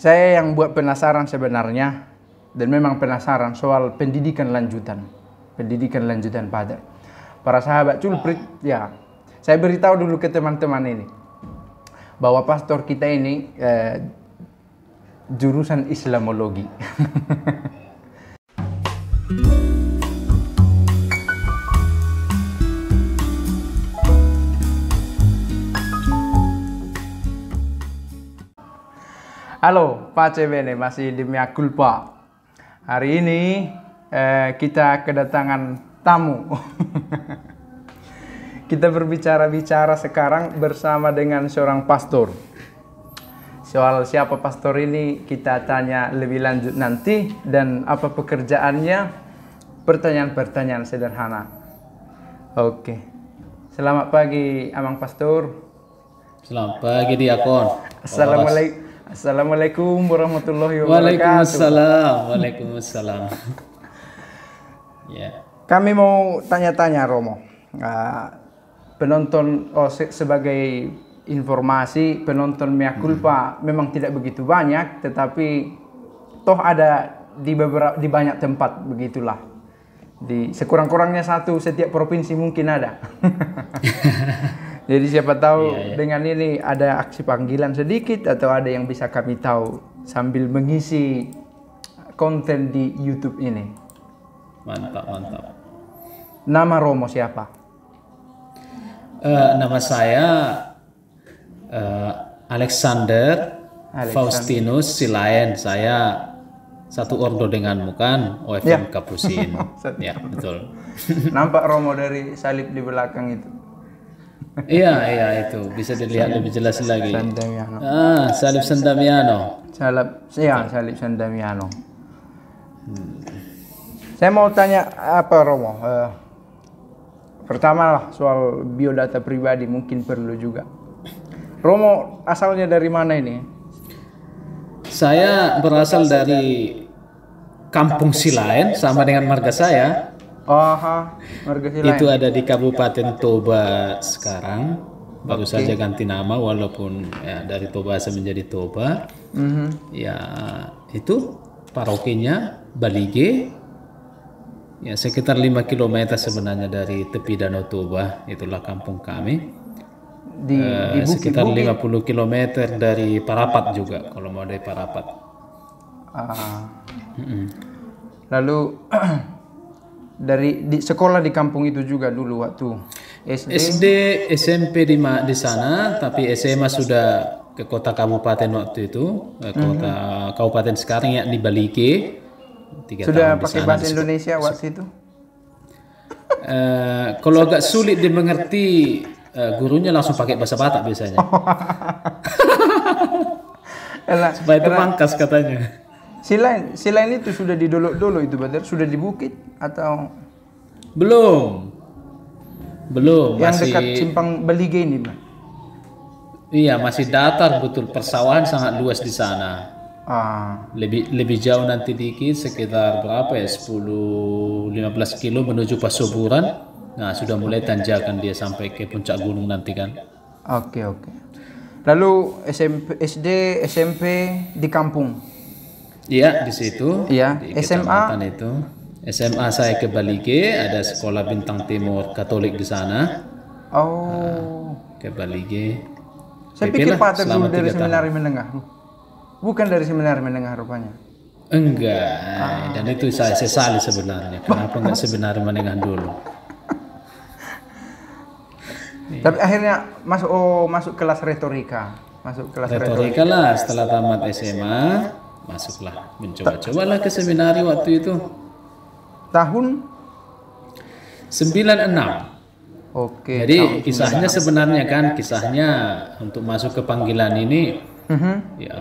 Saya yang buat penasaran sebenarnya dan memang penasaran soal pendidikan lanjutan. Pendidikan lanjutan pada para sahabat culprit ya. Saya beritahu dulu ke teman-teman ini bahwa pastor kita ini eh, jurusan Islamologi. Halo Pak CBN masih di Mia Hari ini eh, kita kedatangan tamu. kita berbicara-bicara sekarang bersama dengan seorang pastor. Soal siapa pastor ini kita tanya lebih lanjut nanti dan apa pekerjaannya. Pertanyaan-pertanyaan sederhana. Oke. Selamat pagi Amang Pastor. Selamat pagi Diakon. Assalamualaikum. Assalamualaikum warahmatullahi wabarakatuh. Waalaikumsalam. Waalaikumsalam. ya. Kami mau tanya-tanya Romo. Ah, penonton oh, sebagai informasi penonton Mea Culpa hmm. memang tidak begitu banyak tetapi toh ada di beberapa di banyak tempat begitulah. Di sekurang-kurangnya satu setiap provinsi mungkin ada. Jadi siapa tahu yeah, yeah. dengan ini ada aksi panggilan sedikit atau ada yang bisa kami tahu sambil mengisi konten di YouTube ini. Mantap, mantap. Nama Romo siapa? Uh, nama saya uh, Alexander, Alexander Faustinus Silaen. Saya satu ordo denganmu kan OFM ya. Kapusin. ya, betul. Nampak Romo dari salib di belakang itu iya iya itu bisa dilihat lebih jelas lagi. Sandamiano. Ah, salib Sandamiano. Salib iya, salib Sandamiano. Hmm. Saya mau tanya apa Romo? Uh, pertama lah soal biodata pribadi mungkin perlu juga. Romo asalnya dari mana ini? Saya berasal dari Kampung Silaen sama dengan marga saya Oh, Itu ada di Kabupaten Toba sekarang. Baru okay. saja ganti nama walaupun ya, dari Toba menjadi Toba. Mm-hmm. Ya, itu parokinya Balige. Ya, sekitar 5 km sebenarnya dari tepi Danau Toba, itulah kampung kami. Di, uh, di buki, sekitar lima 50 km dari Parapat juga kalau mau dari Parapat. Uh, Mm -hmm. Lalu dari di sekolah di kampung itu juga dulu waktu SD SD SMP di ma di sana tapi SMA sudah ke kota kabupaten waktu itu kota mm -hmm. kabupaten sekarang ya di Balike tiga sudah tahun pakai bahasa Indonesia waktu itu uh, kalau agak sulit dimengerti uh, gurunya langsung pakai bahasa Batak biasanya supaya itu pangkas katanya Selain selain itu sudah di dolok dolo itu Badar, sudah di bukit atau belum? Belum. Yang masih... dekat simpang Belige ini, Pak. Iya, masih datar betul. Persawahan sangat luas di sana. Ah. Lebih lebih jauh nanti dikit sekitar berapa ya? 10 15 kilo menuju Pasuburan. Nah, sudah mulai tanjakan dia sampai ke puncak gunung nanti kan. Oke, okay, oke. Okay. Lalu SMP, SD, SMP di kampung. Iya, iya, di situ. Iya, SMA itu. SMA saya ke Balige, ada sekolah bintang timur Katolik di sana. Oh. Uh, ke Balige. Saya pikir Pak Teguh dari seminar menengah. Bukan dari seminar menengah rupanya. Enggak, ah. dan itu saya sesali sebenarnya. Kenapa enggak seminar menengah dulu? Tapi akhirnya masuk oh masuk kelas retorika, masuk kelas retorika, retorika lah setelah tamat SMA masuklah mencoba-cobalah ke seminari waktu itu tahun 96 Oke. Jadi kisahnya sebenarnya kan kisahnya untuk masuk ke panggilan ini uh-huh. ya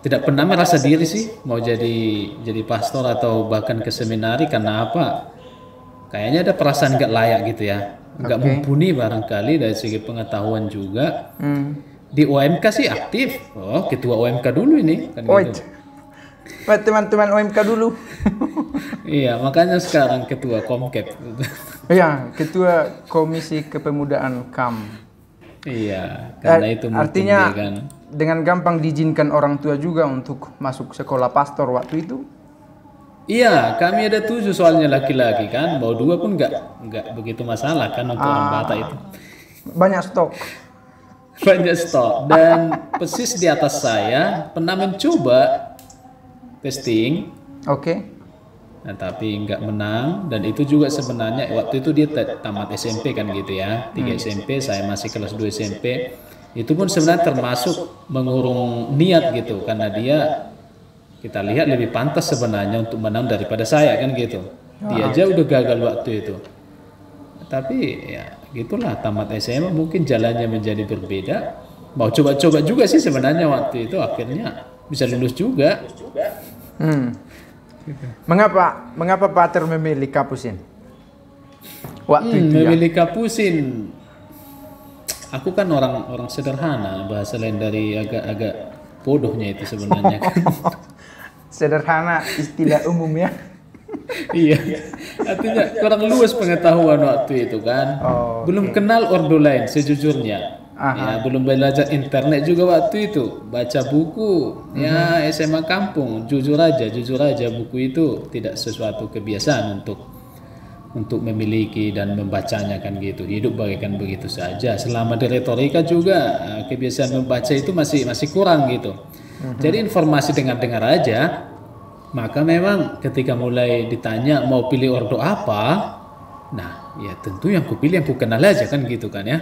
tidak pernah merasa diri sih mau jadi jadi pastor atau bahkan ke seminari karena apa? Kayaknya ada perasaan nggak layak gitu ya, nggak okay. mumpuni barangkali dari segi pengetahuan juga. Hmm di OMK sih aktif. Oh, ketua OMK dulu ini kan oh, teman-teman OMK dulu. iya, makanya sekarang ketua Komkep. iya, ketua Komisi Kepemudaan KAM. Iya, karena eh, itu mungkin artinya dia kan. dengan gampang diizinkan orang tua juga untuk masuk sekolah pastor waktu itu. Iya, kami ada tujuh soalnya laki-laki kan, mau dua pun nggak nggak begitu masalah kan untuk ah, orang Batak itu. Banyak stok banyak stok dan persis di atas saya pernah mencoba testing. Oke. Okay. Nah, tapi nggak menang dan itu juga sebenarnya waktu itu dia tamat SMP kan gitu ya 3 hmm. SMP saya masih kelas 2 SMP itu pun sebenarnya termasuk mengurung niat gitu karena dia kita lihat lebih pantas sebenarnya untuk menang daripada saya kan gitu dia aja udah gagal waktu itu tapi ya gitulah tamat SMA mungkin jalannya menjadi berbeda mau coba-coba juga sih sebenarnya waktu itu akhirnya bisa lulus juga hmm. mengapa mengapa Pater memilih Kapusin waktu hmm, itu ya. memilih ya? Kapusin aku kan orang orang sederhana bahasa lain dari agak-agak bodohnya itu sebenarnya kan sederhana istilah umum ya Iya. iya artinya kurang luas pengetahuan waktu itu kan oh, belum kenal ordo lain sejujurnya Aha. ya belum belajar internet juga waktu itu baca buku ya mhm. SMA kampung jujur aja jujur aja buku itu tidak sesuatu kebiasaan untuk untuk memiliki dan membacanya kan gitu hidup bagaikan begitu saja selama di retorika juga eh, kebiasaan membaca itu masih masih kurang gitu mhm. jadi informasi dengar dengar aja maka memang ketika mulai ditanya mau pilih ordo apa, nah ya tentu yang kupilih yang kukenal aja kan gitu kan ya.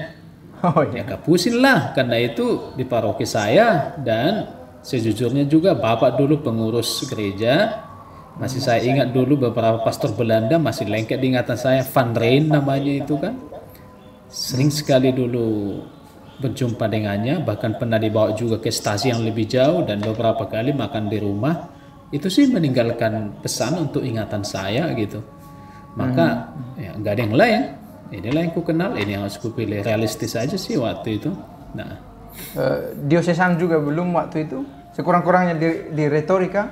Oh, iya. Ya kapusin lah karena itu di paroki saya dan sejujurnya juga bapak dulu pengurus gereja masih saya ingat dulu beberapa pastor Belanda masih lengket di ingatan saya Van Rijn namanya itu kan sering sekali dulu berjumpa dengannya bahkan pernah dibawa juga ke stasi yang lebih jauh dan beberapa kali makan di rumah itu sih meninggalkan pesan untuk ingatan saya gitu maka hmm. ya nggak ada yang lain inilah yang ku kenal ini yang harus ku pilih realistis aja sih waktu itu nah uh, diosesan juga belum waktu itu sekurang-kurangnya di, di retorika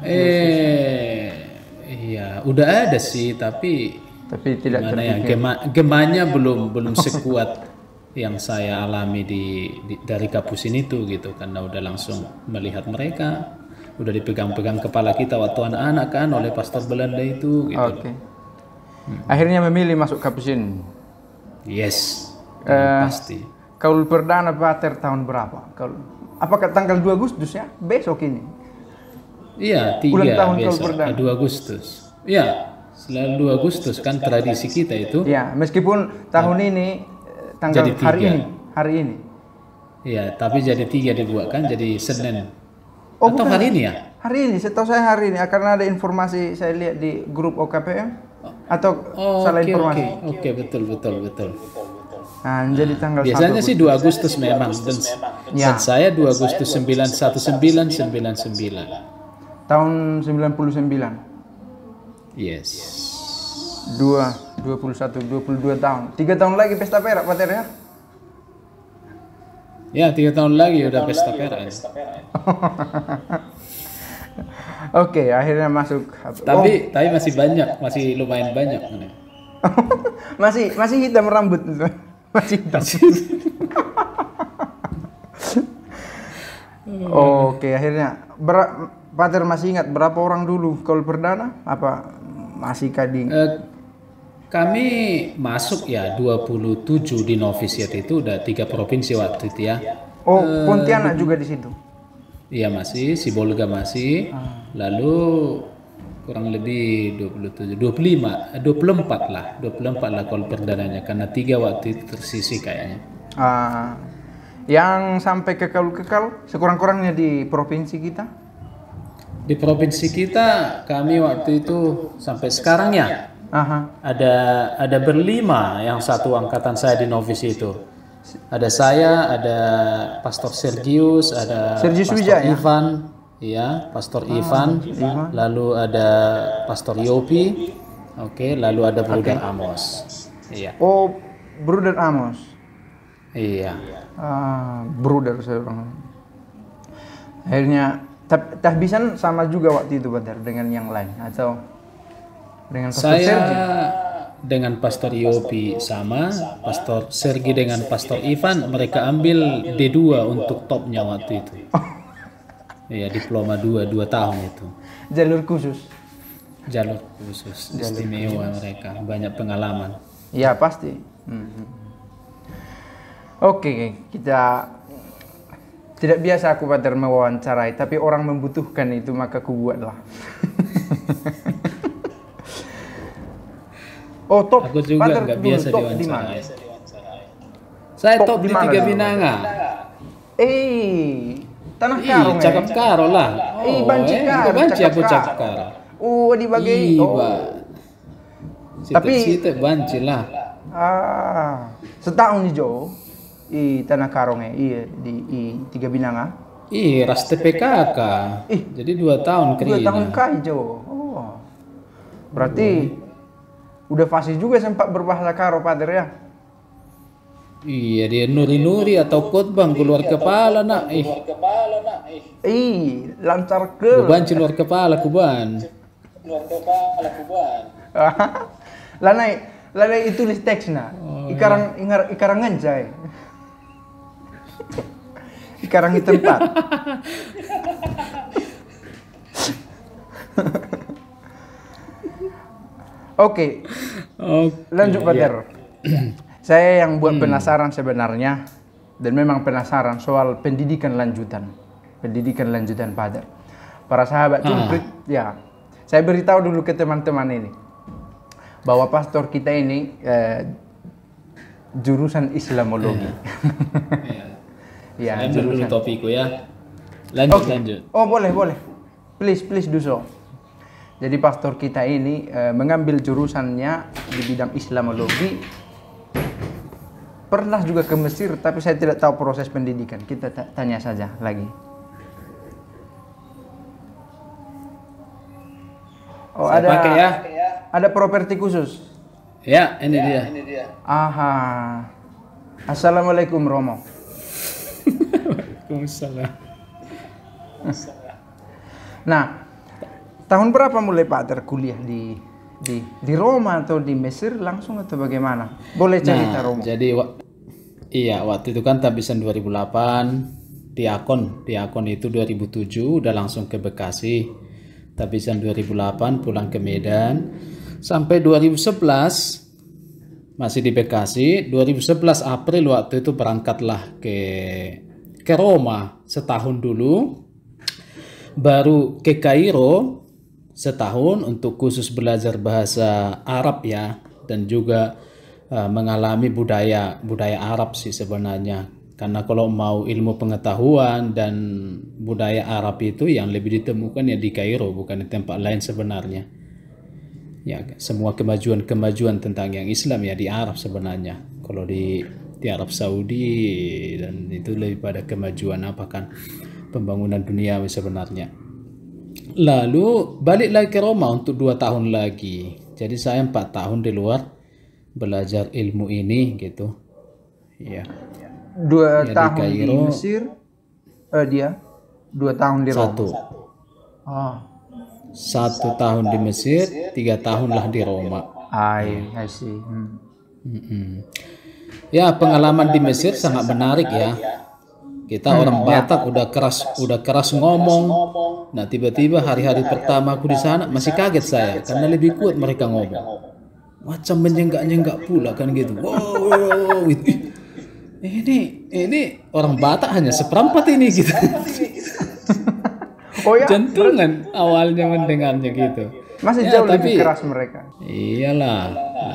eh iya udah ada sih tapi tapi tidak mana yang gemanya belum belum sekuat yang saya alami di, di dari kapusin itu gitu karena udah langsung melihat mereka udah dipegang-pegang kepala kita waktu anak-anak kan oleh pastor Belanda itu gitu okay. hmm. akhirnya memilih masuk kapusin yes uh, pasti kau perdana pater tahun berapa kau apakah tanggal 2 Agustus ya besok ini iya tiga ulang tahun besok, perdana 2 Agustus iya selalu 2 Agustus kan tradisi kita itu ya meskipun tahun iya. ini tanggal jadi tiga. hari ini hari ini Iya, tapi jadi tiga dibuatkan jadi Senin. Oh, Atau bukan. hari ini ya? Hari ini, setahu saya hari ini karena ada informasi saya lihat di grup OKPM atau oh, salah okay, informasi. Oke, okay. okay, betul betul betul. Nah, nah jadi ah, tanggal Biasanya 1 sih 2 Agustus memang dan, ya. dan saya 2 Agustus 1999. Tahun 99. Yes dua dua puluh satu dua puluh dua tahun tiga tahun lagi pesta perak Pak ya? ya tiga tahun lagi tiga udah tahun pesta perak ya. ya. Oke, akhirnya masuk. Tapi oh. tapi masih banyak, masih lumayan banyak. masih masih hitam rambut masih hitam. Oke, okay, akhirnya Ber Pater masih ingat berapa orang dulu kalau perdana? Apa masih kading? Uh, kami masuk ya 27 di novisiat itu udah tiga provinsi waktu itu ya. Oh, eh, Pontianak uh, juga di situ. Iya masih, Sibolga masih. Ah. Lalu kurang lebih 27, 25, 24 lah, 24 lah kalau perdananya karena tiga waktu itu tersisi kayaknya. Ah. Yang sampai kekal-kekal sekurang-kurangnya di provinsi kita? Di provinsi kita kami waktu itu sampai sekarang ya Aha. Ada ada berlima yang satu angkatan saya di novis itu. Ada saya, ada Pastor Sergius, ada Sergius Pastor Wijaya. Ivan, ya, Pastor ah, Ivan, Ivan, lalu ada Pastor Yopi, oke, okay, lalu ada Bruder okay. Amos. Iya. Oh, Bruder Amos. Iya. Ah, Bruder saya orang. Akhirnya tahbisan sama juga waktu itu Badar dengan yang lain atau dengan Pastor saya Sergi. dengan Pastor Yopi sama, Pastor Sergi dengan Pastor Ivan mereka ambil D2 untuk topnya waktu itu. Iya, diploma 2 2 tahun itu. Jalur khusus. Jalur khusus istimewa mereka, banyak pengalaman. Iya, pasti. Hmm. Oke, kita tidak biasa aku pada mewawancarai, tapi orang membutuhkan itu maka ku buatlah. Oh, top. Aku juga nggak biasa diwawancara. Saya top, top di Tiga Binanga. Eh, tanah karo. Ih, cakap karo lah. Oh, eh, banci eh, karo. Banci aku cakap karo. Oh, di bagai. Oh. Sita, Tapi itu banci lah. Ah, setahun di Jo i tanah karong i di i tiga binanga i ras TPKK Ih, jadi dua tahun kerja dua tahun kai Jo oh berarti oh udah fasih juga sempat berbahasa karo pader ya iya dia nuri-nuri atau khotbah keluar kepala nak ih keluar kepala nak ih lancar ke kuban keluar kepala kuban keluar kepala kuban lanai itu di teks nak oh, iya. ikarang ingar ikarang ngancai ikarang di tempat Oke. Okay. Lanjut Pak Ter. Ya. Saya yang buat hmm. penasaran sebenarnya dan memang penasaran soal pendidikan lanjutan. Pendidikan lanjutan Pak Para sahabat ah. ya. Saya beritahu dulu ke teman-teman ini bahwa pastor kita ini eh, jurusan Islamologi. Iya. ya, jurusan. topiku ya. Lanjut okay. lanjut. Oh, boleh, boleh. Please, please do so. Jadi pastor kita ini e, mengambil jurusannya di bidang Islamologi. Pernah juga ke Mesir, tapi saya tidak tahu proses pendidikan. Kita tanya saja lagi. Oh, saya ada pakai ya. Ada properti khusus. Ya, ini ya, dia. Ini dia. Aha. Assalamualaikum Romo. Waalaikumsalam. nah, Tahun berapa mulai Pak terkuliah di di di Roma atau di Mesir langsung atau bagaimana? Boleh nah, cerita nah, Roma. Jadi wa iya waktu itu kan tabisan 2008 diakon diakon itu 2007 udah langsung ke Bekasi tabisan 2008 pulang ke Medan sampai 2011 masih di Bekasi 2011 April waktu itu berangkatlah ke ke Roma setahun dulu baru ke Kairo setahun untuk khusus belajar bahasa Arab ya dan juga uh, mengalami budaya budaya Arab sih sebenarnya karena kalau mau ilmu pengetahuan dan budaya Arab itu yang lebih ditemukan ya di Kairo bukan di tempat lain sebenarnya ya semua kemajuan-kemajuan tentang yang Islam ya di Arab sebenarnya kalau di di Arab Saudi dan itu lebih pada kemajuan apa kan pembangunan dunia sebenarnya Lalu balik lagi ke Roma untuk dua tahun lagi. Jadi saya empat tahun di luar belajar ilmu ini gitu. Ya. Dua ya, tahun di, di Mesir. Eh, dia dua tahun di Roma. Satu. Oh. Satu, tahun, di Mesir, tiga tahun lah di Roma. Ah, I, iya, I see. Hmm. Mm Ya pengalaman di Mesir sangat menarik ya. Kita orang hmm, ya. Batak udah keras udah keras ngomong. Nah, tiba-tiba hari-hari pertama aku di sana masih kaget saya karena lebih kuat mereka ngomong. Macam menjenggak nyenggak pula kan gitu. Wow, gitu. Ini ini orang Batak hanya seperempat ini gitu. Oh ya, jantungan awalnya mendengarnya gitu. Masih ya, jauh tapi, lebih keras mereka. Iyalah,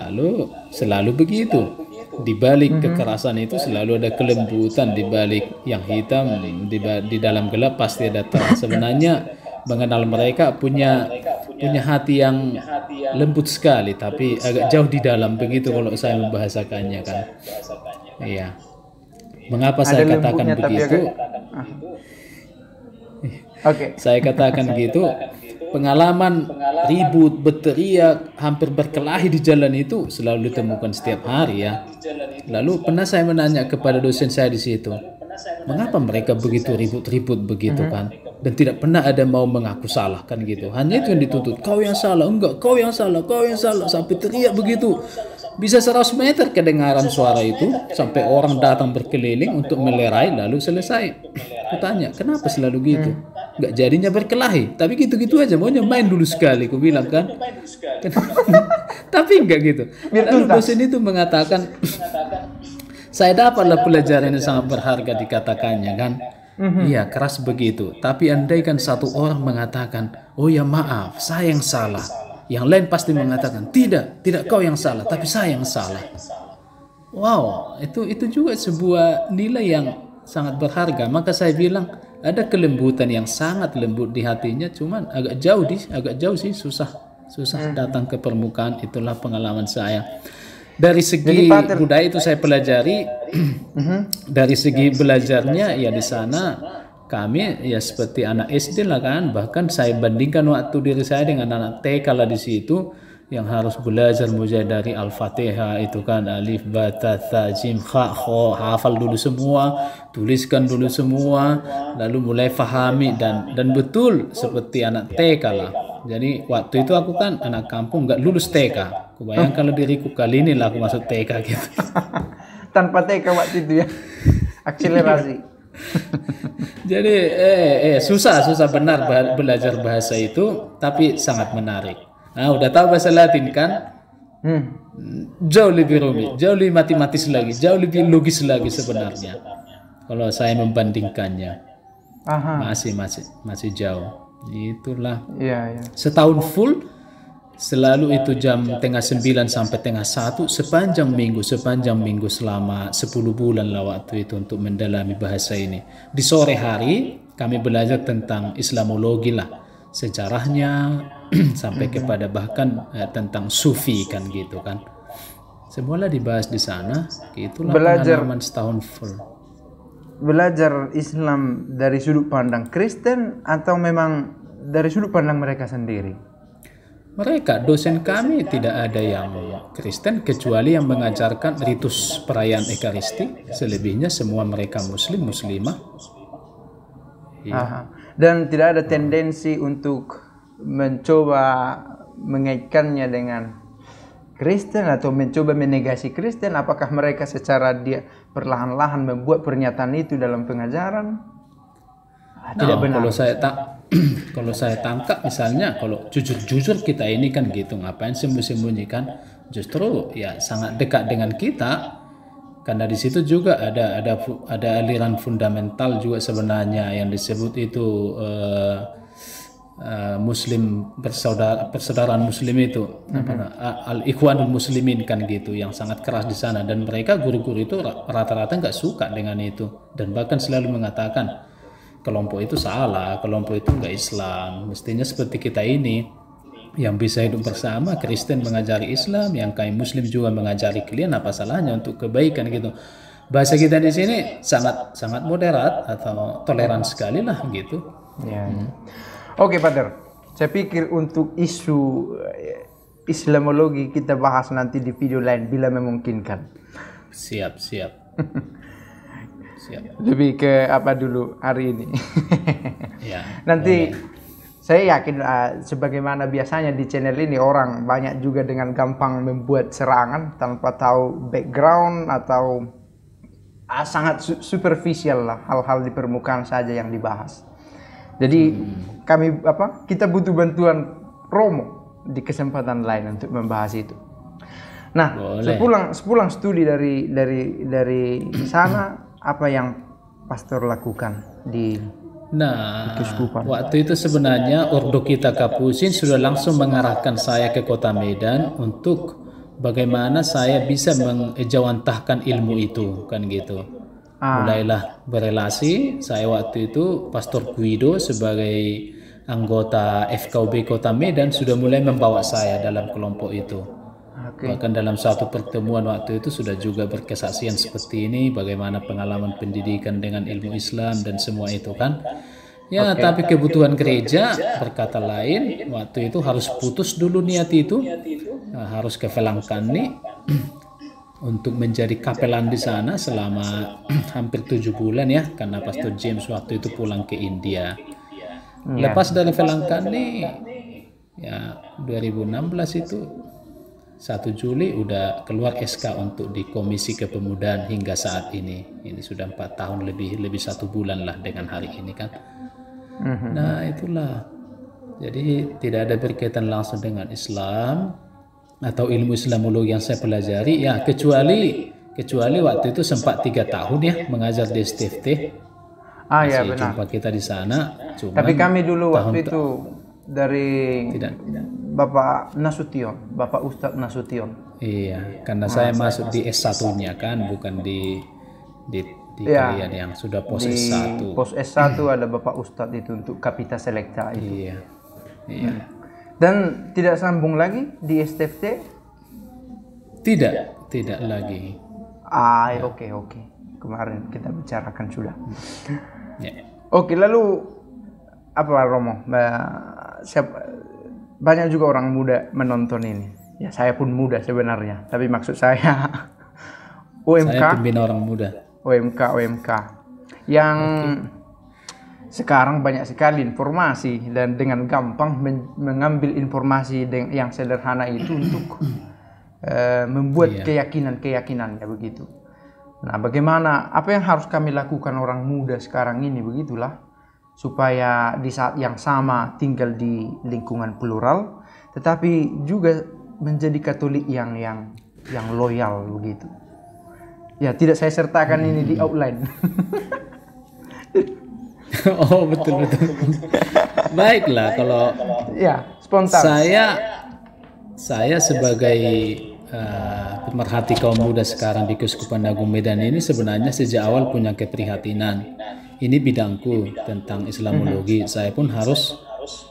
lalu selalu begitu. Di balik mm -hmm. kekerasan itu selalu ada kelembutan di balik yang hitam di, di dalam gelap pasti ada terang. Sebenarnya mengenal mereka punya punya hati yang lembut sekali tapi agak jauh di dalam begitu kalau saya membahasakannya kan. Iya. Mengapa saya katakan begitu? Ah. Eh, Oke. Saya katakan gitu pengalaman, ribut, berteriak, hampir berkelahi di jalan itu selalu iya, ditemukan setiap hari ya. Lalu pernah saya menanya kepada dosen saya di situ, mengapa mereka begitu ribut-ribut begitu kan? Dan tidak pernah ada mau mengaku salah kan gitu. Hanya itu yang dituntut. Kau yang salah, enggak, kau yang salah, kau yang salah, sampai teriak begitu bisa 100 meter kedengaran suara itu sampai orang datang berkeliling untuk melerai lalu selesai. Aku tanya, kenapa selalu gitu? Hmm. Gak jadinya berkelahi, tapi gitu-gitu aja maunya main dulu sekali, aku bilang kan. tapi enggak gitu. Lalu dosen itu mengatakan, saya dapatlah pelajaran yang sangat berharga dikatakannya kan. Mhm. Iya, keras begitu. Tapi andaikan satu orang mengatakan, oh ya maaf, saya yang salah yang lain pasti mengatakan, "Tidak, tidak kau yang salah, tapi saya yang salah." Wow, itu itu juga sebuah nilai yang sangat berharga. Maka saya bilang ada kelembutan yang sangat lembut di hatinya, cuman agak jauh di agak jauh sih susah susah hmm. datang ke permukaan. Itulah pengalaman saya. Dari segi Jadi, budaya itu saya pelajari. Hmm. dari segi belajarnya ya di sana ya kami ya seperti anak SD lah kan bahkan saya bandingkan waktu diri saya dengan anak TK lah di situ yang harus belajar mulai dari Al-Fatihah itu kan alif ba ta jim kha kho hafal dulu semua tuliskan dulu semua lalu mulai fahami dan dan betul seperti anak TK lah jadi waktu itu aku kan anak kampung nggak lulus TK aku bayang kalau diriku kali ini lah aku masuk TK gitu tanpa TK waktu itu ya akselerasi Jadi eh, eh susah susah benar belajar bahasa itu, tapi sangat menarik. Nah, udah tahu bahasa Latin kan? Hmm. Jauh lebih rumit, jauh lebih matematis lagi, jauh lebih logis lagi sebenarnya. Kalau saya membandingkannya, masih masih masih jauh. Itulah. Iya, iya. Setahun full Selalu itu jam tengah sembilan sampai tengah satu sepanjang minggu, sepanjang minggu selama sepuluh bulan lah waktu itu untuk mendalami bahasa ini. Di sore hari kami belajar tentang Islamologi lah, sejarahnya sampai kepada bahkan eh, tentang Sufi kan gitu kan. Semualah dibahas di sana, itulah belajar. pengalaman setahun full. Belajar Islam dari sudut pandang Kristen atau memang dari sudut pandang mereka sendiri? mereka dosen kami tidak ada yang Kristen kecuali yang mengajarkan ritus perayaan Ekaristi selebihnya semua mereka Muslim Muslimah Ya. dan tidak ada tendensi untuk mencoba mengaitkannya dengan Kristen atau mencoba menegasi Kristen apakah mereka secara dia perlahan-lahan membuat pernyataan itu dalam pengajaran tidak nah, benar. Kalau saya tak kalau saya tangkap misalnya kalau jujur-jujur kita ini kan gitu ngapain sembunyi kan justru ya sangat dekat dengan kita kan dari situ juga ada ada ada aliran fundamental juga sebenarnya yang disebut itu uh, uh, muslim bersaudara persaudaraan muslim itu mm -hmm. al ikhwanul muslimin kan gitu yang sangat keras di sana dan mereka guru-guru itu rata-rata nggak -rata suka dengan itu dan bahkan selalu mengatakan kelompok itu salah, kelompok itu enggak Islam. Mestinya seperti kita ini, yang bisa hidup bersama, Kristen mengajari Islam, yang kain Muslim juga mengajari kalian, apa salahnya untuk kebaikan gitu. Bahasa kita di sini sangat sangat moderat atau toleran sekali lah gitu. Ya. Hmm. Oke, okay, Saya pikir untuk isu eh, Islamologi kita bahas nanti di video lain bila memungkinkan. Siap, siap. Siap. Lebih ke apa dulu hari ini. ya. Nanti ya. ya. saya yakin uh, sebagaimana biasanya di channel ini orang banyak juga dengan gampang membuat serangan tanpa tahu background atau uh, sangat su superficial lah hal-hal di permukaan saja yang dibahas. Jadi hmm. kami apa kita butuh bantuan Romo di kesempatan lain untuk membahas itu. Nah, sepulang sepulang studi dari dari dari sana apa yang pastor lakukan di Nah, waktu itu sebenarnya ordo kita Kapusin sudah langsung mengarahkan saya ke kota Medan untuk bagaimana saya bisa mengejawantahkan ilmu itu, kan gitu. Ah. Mulailah berelasi, saya waktu itu Pastor Guido sebagai anggota FKUB Kota Medan sudah mulai membawa saya dalam kelompok itu. Okay. Bahkan dalam satu pertemuan waktu itu sudah juga berkesaksian seperti ini, bagaimana pengalaman pendidikan dengan ilmu Islam dan semua itu kan. Ya, okay. tapi kebutuhan gereja berkata lain, waktu itu harus putus dulu niat itu, nah, harus ke nih untuk menjadi kapelan di sana selama hampir tujuh bulan ya, karena Pastor James waktu itu pulang ke India. Hmm. Lepas ya. dari Velangkani, ya 2016 itu 1 Juli udah keluar SK untuk di Komisi Kepemudaan hingga saat ini. Ini sudah empat tahun lebih lebih satu bulan lah dengan hari ini kan. Mhm. Nah itulah. Jadi tidak ada berkaitan langsung dengan Islam atau ilmu Islamologi yang saya pelajari ya kecuali kecuali waktu itu sempat tiga tahun ya mengajar di STFT. Ah ya, Masih ya benar. Jumpa kita di sana. Tapi kami dulu waktu itu dari tidak, tidak Bapak Nasution, Bapak Ustadz Nasution. Iya, iya. karena nah, saya, ah, saya masuk di S1-nya kan, bukan di di, di ya, kalian yang sudah pos di S1. Pos S1 hmm. ada Bapak Ustadz itu untuk kapita selekta itu. Iya. Iya. Hmm. Dan tidak sambung lagi di STFT? Tidak, tidak, tidak lagi. Ah, oke ya. oke. Okay, Kemarin kita bicarakan sudah. Hmm. Ya. Oke, lalu apa Romo? Nah, Siapa banyak juga orang muda menonton ini. Ya saya pun muda sebenarnya, tapi maksud saya UMK. Saya pembina orang muda. UMK, UMK yang okay. sekarang banyak sekali informasi dan dengan gampang men mengambil informasi yang sederhana itu untuk uh, membuat yeah. keyakinan keyakinannya begitu. Nah, bagaimana apa yang harus kami lakukan orang muda sekarang ini begitulah supaya di saat yang sama tinggal di lingkungan plural tetapi juga menjadi Katolik yang yang yang loyal begitu. Ya, tidak saya sertakan hmm. ini di outline. oh, betul betul. Baiklah kalau ya, spontan. Saya saya sebagai uh, pemerhati kaum muda sekarang di Keuskupan Agung Medan ini sebenarnya sejak awal punya keprihatinan ini bidangku tentang Islamologi. Mhm. Saya pun harus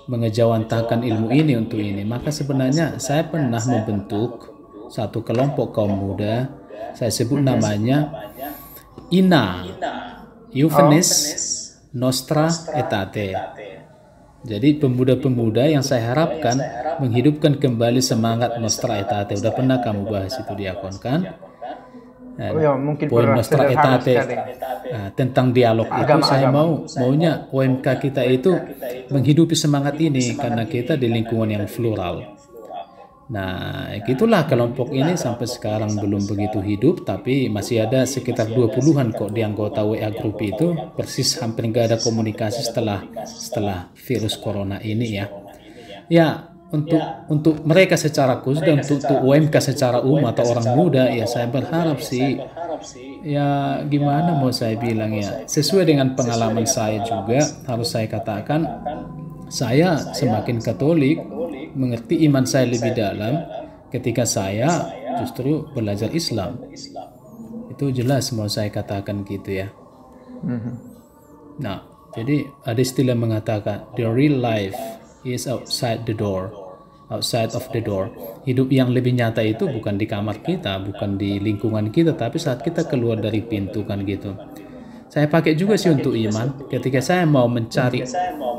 mengejawantahkan ilmu ini untuk ini. Maka sebenarnya saya pernah membentuk satu kelompok kaum muda. Mhm. Saya sebut namanya INA, Euphenes oh. Nostra Etate. Jadi pemuda-pemuda yang saya harapkan menghidupkan kembali semangat Nostra Etate. Udah pernah kamu bahas itu diakonkan. Eh, oh, ya, mungkin poin Nostra Etape uh, tentang dialog agama, itu saya agama. mau maunya UMK kita itu menghidupi semangat ini karena kita di lingkungan yang plural. Nah, itulah kelompok ini sampai sekarang belum begitu hidup, tapi masih ada sekitar 20-an kok di anggota WA grup itu, persis hampir nggak ada komunikasi setelah setelah virus corona ini ya. Ya, untuk ya. untuk mereka secara khusus mereka dan untuk, secara, untuk UMK secara umum atau orang muda ya, ya saya berharap sih ya gimana ya, mau saya bilang ya sesuai ya. dengan pengalaman sesuai dengan saya juga harus saya katakan saya semakin Katolik mengerti iman saya lebih dalam ketika saya justru belajar Islam itu jelas mau saya katakan gitu ya mm-hmm. nah jadi ada istilah mengatakan the real life is outside the door outside of the door. Hidup yang lebih nyata itu bukan di kamar kita, bukan di lingkungan kita, tapi saat kita keluar dari pintu kan gitu. Saya pakai juga sih untuk iman. Ketika saya mau mencari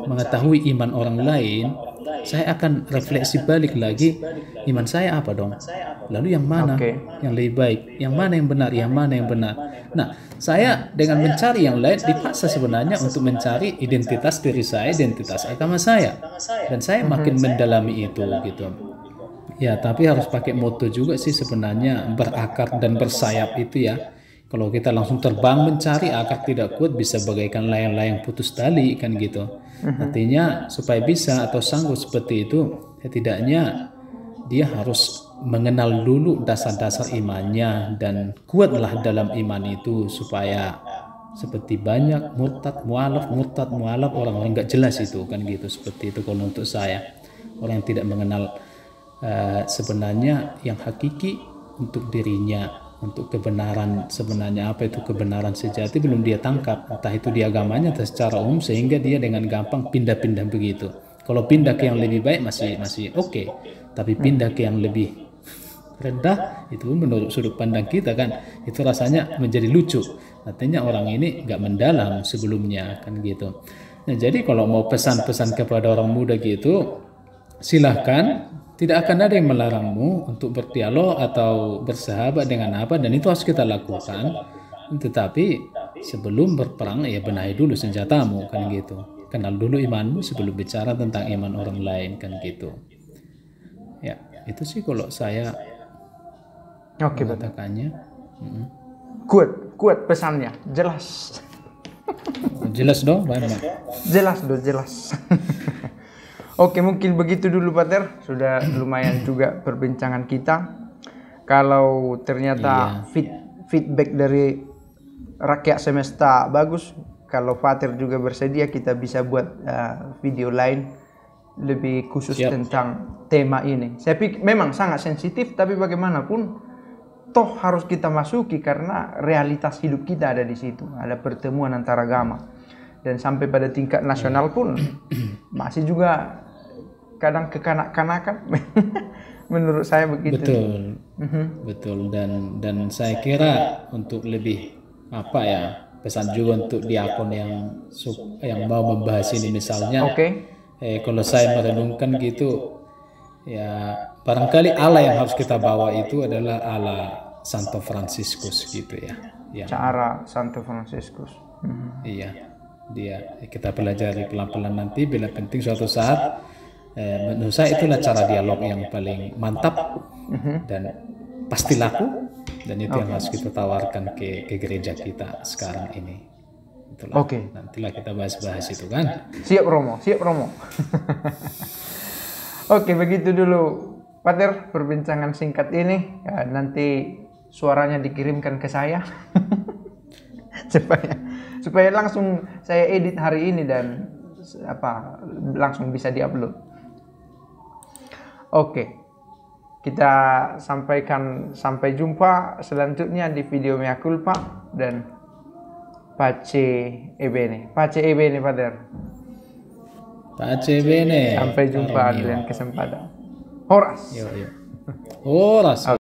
mengetahui iman orang lain, saya akan refleksi balik lagi iman saya apa dong. Lalu yang mana okay. yang lebih baik? Yang mana yang benar? Yang mana yang benar? Nah, saya nah, dengan mencari yang lain dipaksa sebenarnya untuk mencari identitas diri saya, identitas agama saya. Dan saya mhm. makin mendalami gitu. itu gitu. Ya, tapi harus pakai moto juga sih sebenarnya berakar dan bersayap itu ya. ya. Kalau kita langsung terbang mencari akar tidak kuat bisa bagaikan layang-layang putus tali kan gitu. Mhm. Artinya supaya bisa atau sanggup seperti itu, tidaknya dia harus mengenal dulu dasar-dasar imannya dan kuatlah dalam iman itu supaya seperti banyak murtad mualaf murtad mualaf orang-orang nggak jelas itu kan gitu seperti itu kalau untuk saya orang yang tidak mengenal uh, sebenarnya yang hakiki untuk dirinya untuk kebenaran sebenarnya apa itu kebenaran sejati belum dia tangkap entah itu di agamanya atau secara umum sehingga dia dengan gampang pindah-pindah begitu kalau pindah ke yang lebih baik masih masih oke okay. tapi pindah ke yang lebih rendah itu menurut sudut pandang kita kan itu rasanya menjadi lucu artinya orang ini nggak mendalam sebelumnya kan gitu nah jadi kalau mau pesan-pesan kepada orang muda gitu silahkan tidak akan ada yang melarangmu untuk berdialog atau bersahabat dengan apa dan itu harus kita lakukan tetapi sebelum berperang ya benahi dulu senjatamu kan gitu kenal dulu imanmu sebelum bicara tentang iman orang lain kan gitu ya itu sih kalau saya oke katakannya kuat kuat pesannya jelas jelas dong banyak jelas dong jelas Oke, mungkin begitu dulu Pater Sudah lumayan juga perbincangan kita. Kalau ternyata iya, feed, iya. feedback dari rakyat semesta bagus, kalau Fatir juga bersedia kita bisa buat uh, video lain lebih khusus siap, tentang tema ini. Saya pikir memang sangat sensitif tapi bagaimanapun toh harus kita masuki karena realitas hidup kita ada di situ. Ada pertemuan antara agama dan sampai pada tingkat nasional iya. pun masih juga kadang kekanak-kanakan menurut saya begitu betul mm-hmm. betul dan dan saya kira untuk lebih apa ya pesan juga untuk diakon yang sub, yang mau membahas ini misalnya okay. eh, kalau saya merenungkan gitu ya barangkali Allah yang harus kita bawa itu adalah Allah Santo Fransiskus gitu ya, ya. cara Santo Fransiskus mm-hmm. iya dia kita pelajari pelan-pelan nanti bila penting suatu saat eh, menurut saya itulah cara dialog yang paling mantap mhm. dan pasti laku dan itu yang harus kita tawarkan ke, ke gereja kita sekarang ini. Oke. Okay. Nantilah kita bahas-bahas itu kan. Siap Romo, siap Romo. Oke, begitu dulu Pater perbincangan singkat ini. Ya, nanti suaranya dikirimkan ke saya. supaya supaya langsung saya edit hari ini dan apa langsung bisa diupload. Oke. Kita sampaikan sampai jumpa selanjutnya di video Mea Pak dan Pace Ebene. Pace Ebene, Father. Pace Ebene. Sampai jumpa dalam kesempatan. Horas. Yo, Horas. Okay.